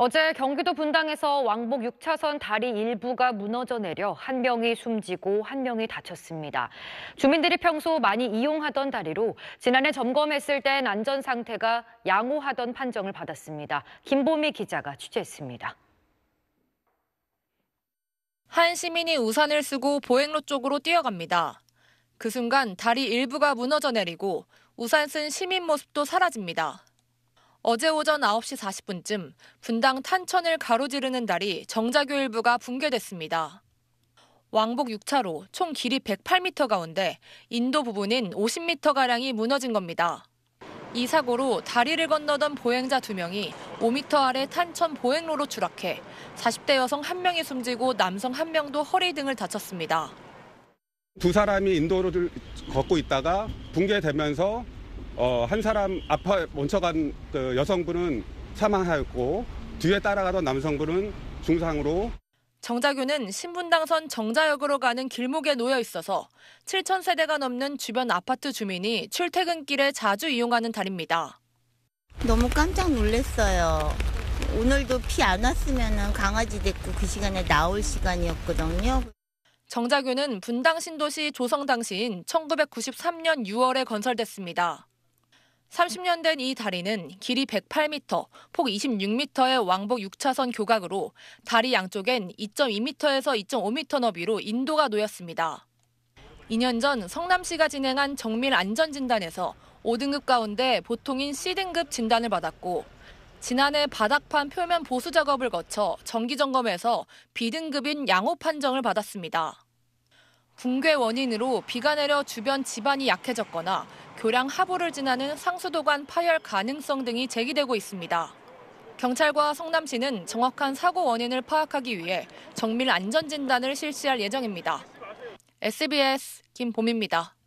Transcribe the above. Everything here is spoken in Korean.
어제 경기도 분당에서 왕복 6차선 다리 일부가 무너져 내려 한 명이 숨지고 한 명이 다쳤습니다. 주민들이 평소 많이 이용하던 다리로 지난해 점검했을 땐 안전 상태가 양호하던 판정을 받았습니다. 김보미 기자가 취재했습니다. 한 시민이 우산을 쓰고 보행로 쪽으로 뛰어갑니다. 그 순간 다리 일부가 무너져 내리고 우산 쓴 시민 모습도 사라집니다. 어제 오전 9시 40분쯤 분당 탄천을 가로지르는 다리 정자교 일부가 붕괴됐습니다. 왕복 6차로 총 길이 108m 가운데 인도 부분인 50m가량이 무너진 겁니다. 이 사고로 다리를 건너던 보행자 2명이 5m 아래 탄천 보행로로 추락해 40대 여성 1명이 숨지고 남성 1명도 허리 등을 다쳤습니다. 두 사람이 인도로를 걷고 있다가 붕괴되면서 어, 한 사람 앞에 먼저간 그 여성분은 사망하였고 뒤에 따라가던 남성분은 중상으로 정자규는 신분당선 정자역으로 가는 길목에 놓여 있어서 7천 세대가 넘는 주변 아파트 주민이 출퇴근길에 자주 이용하는 다리입니다. 너무 깜짝 놀랐어요. 오늘도 피안 왔으면 강아지 데리고 그 시간에 나올 시간이었거든요. 정자규는 분당 신도시 조성 당시인 1993년 6월에 건설됐습니다. 30년 된 이 다리는 길이 108m, 폭 26m의 왕복 6차선 교각으로 다리 양쪽엔 2.2m에서 2.5m 너비로 인도가 놓였습니다. 2년 전 성남시가 진행한 정밀 안전진단에서 5등급 가운데 보통인 C등급 진단을 받았고 지난해 바닥판 표면 보수 작업을 거쳐 정기 점검에서 B등급인 양호 판정을 받았습니다. 붕괴 원인으로 비가 내려 주변 지반이 약해졌거나 교량 하부를 지나는 상수도관 파열 가능성 등이 제기되고 있습니다. 경찰과 성남시는 정확한 사고 원인을 파악하기 위해 정밀 안전 진단을 실시할 예정입니다. SBS 김봄입니다.